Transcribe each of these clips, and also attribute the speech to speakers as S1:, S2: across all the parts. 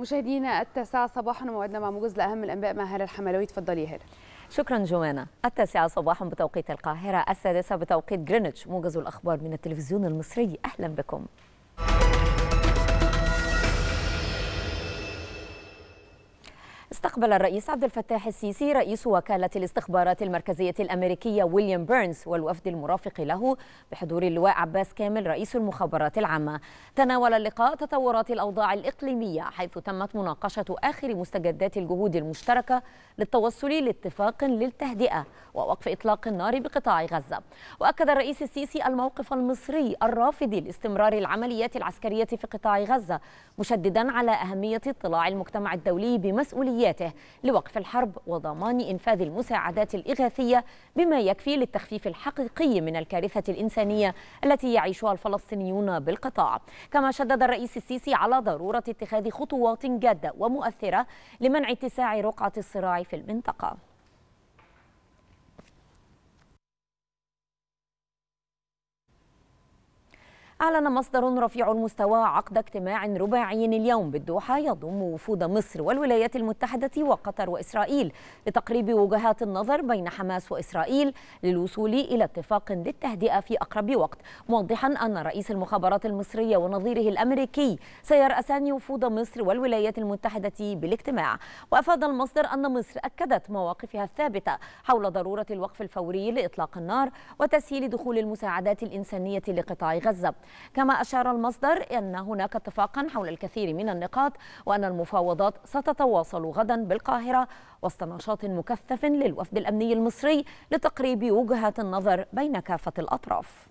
S1: مشاهدينا التاسعة صباحا موعدنا مع موجز لأهم الأنباء مع هالة الحملاوي تفضلي يا هلا شكرا جوانا التاسعة صباحا بتوقيت القاهرة السادسة بتوقيت جرينتش موجز الأخبار من التلفزيون المصري أهلا بكم استقبل الرئيس عبد الفتاح السيسي رئيس وكالة الاستخبارات المركزية الأمريكية ويليام بيرنز والوفد المرافق له بحضور اللواء عباس كامل رئيس المخابرات العامة تناول اللقاء تطورات الأوضاع الإقليمية حيث تمت مناقشة آخر مستجدات الجهود المشتركة للتوصل لاتفاق للتهدئة ووقف إطلاق النار بقطاع غزة وأكد الرئيس السيسي الموقف المصري الرافض لاستمرار العمليات العسكرية في قطاع غزة مشددا على أهمية اطلاع المجتمع الدولي بمسؤوليات وتداعياته لوقف الحرب وضمان إنفاذ المساعدات الإغاثية بما يكفي للتخفيف الحقيقي من الكارثة الإنسانية التي يعيشها الفلسطينيون بالقطاع كما شدد الرئيس السيسي على ضرورة اتخاذ خطوات جادة ومؤثرة لمنع اتساع رقعة الصراع في المنطقة أعلن مصدر رفيع المستوى عقد اجتماع رباعي اليوم بالدوحة يضم وفود مصر والولايات المتحدة وقطر وإسرائيل لتقريب وجهات النظر بين حماس وإسرائيل للوصول إلى اتفاق للتهدئة في أقرب وقت موضحا أن رئيس المخابرات المصرية ونظيره الأمريكي سيرأسان وفود مصر والولايات المتحدة بالاجتماع وأفاد المصدر أن مصر أكدت مواقفها الثابتة حول ضرورة الوقف الفوري لإطلاق النار وتسهيل دخول المساعدات الإنسانية لقطاع غزة كما أشار المصدر أن هناك اتفاقا حول الكثير من النقاط وأن المفاوضات ستتواصل غدا بالقاهرة وسط نشاط مكثف للوفد الأمني المصري لتقريب وجهات النظر بين كافة الأطراف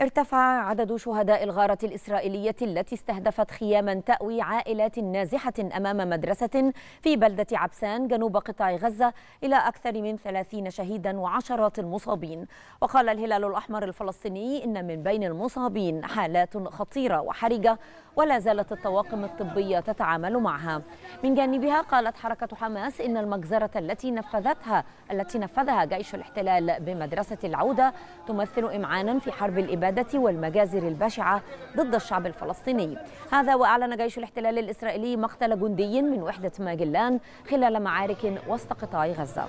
S1: ارتفع عدد شهداء الغارة الإسرائيلية التي استهدفت خياما تأوي عائلات نازحة أمام مدرسة في بلدة عبسان جنوب قطاع غزة إلى أكثر من 30 شهيدا وعشرات المصابين وقال الهلال الأحمر الفلسطيني إن من بين المصابين حالات خطيرة وحرجة ولا زالت الطواقم الطبية تتعامل معها من جانبها قالت حركة حماس إن المجزرة التي نفذتها التي نفذها جيش الاحتلال بمدرسة العودة تمثل إمعانا في حرب الإبادة الإبادة والمجازر البشعة ضد الشعب الفلسطيني هذا وأعلن جيش الاحتلال الإسرائيلي مقتل جندي من وحدة ماجلان خلال معارك وسط قطاع غزة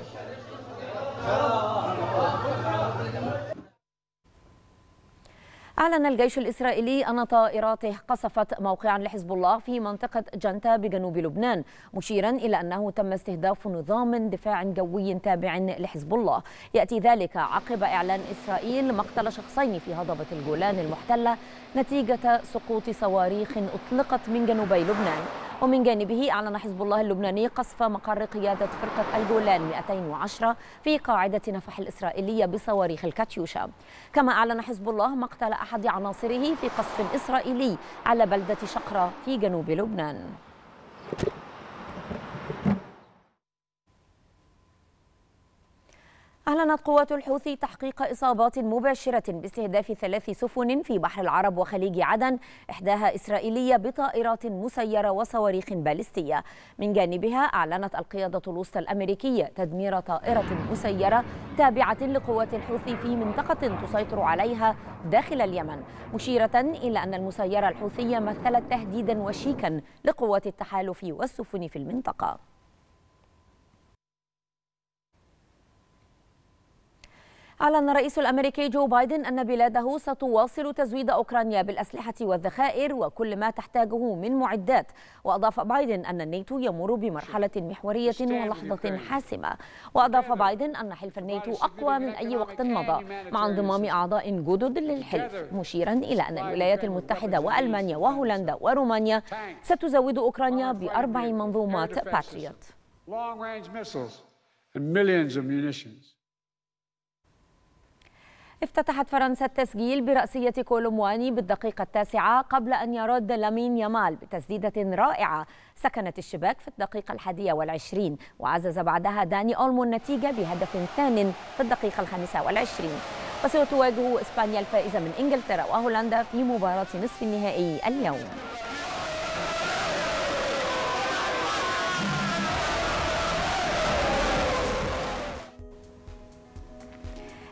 S1: أعلن الجيش الإسرائيلي أن طائراته قصفت موقعا لحزب الله في منطقة جنتا بجنوب لبنان مشيرا إلى أنه تم استهداف نظام دفاع جوي تابع لحزب الله يأتي ذلك عقب إعلان إسرائيل مقتل شخصين في هضبة الجولان المحتلة نتيجة سقوط صواريخ أطلقت من جنوبي لبنان ومن جانبه أعلن حزب الله اللبناني قصف مقر قيادة فرقة الجولان 210 في قاعدة نفح الإسرائيلية بصواريخ الكاتيوشا كما أعلن حزب الله مقتل أحد عناصره في قصف إسرائيلي على بلدة شقرة في جنوب لبنان أعلنت قوات الحوثي تحقيق إصابات مباشرة باستهداف ثلاث سفن في بحر العرب وخليج عدن إحداها إسرائيلية بطائرات مسيرة وصواريخ باليستية من جانبها أعلنت القيادة الوسطى الأمريكية تدمير طائرة مسيرة تابعة لقوات الحوثي في منطقة تسيطر عليها داخل اليمن مشيرة إلى أن المسيرة الحوثية مثلت تهديدا وشيكا لقوات التحالف والسفن في المنطقة أعلن الرئيس الأمريكي جو بايدن أن بلاده ستواصل تزويد أوكرانيا بالأسلحة والذخائر وكل ما تحتاجه من معدات وأضاف بايدن أن الناتو يمر بمرحلة محورية ولحظة حاسمة وأضاف بايدن أن حلف الناتو أقوى من أي وقت مضى مع انضمام أعضاء جدد للحلف مشيرا إلى أن الولايات المتحدة وألمانيا وهولندا ورومانيا ستزود أوكرانيا بأربع منظومات باتريوت long range missiles and millions of munitions. افتتحت فرنسا التسجيل برأسية كولومواني بالدقيقة التاسعة قبل أن يرد لامين يامال بتسديدة رائعة سكنت الشباك في الدقيقة الحادية والعشرين وعزز بعدها داني أولمو النتيجة بهدف ثان في الدقيقة الخامسة والعشرين وستواجه إسبانيا الفائزة من إنجلترا وهولندا في مباراة نصف النهائي اليوم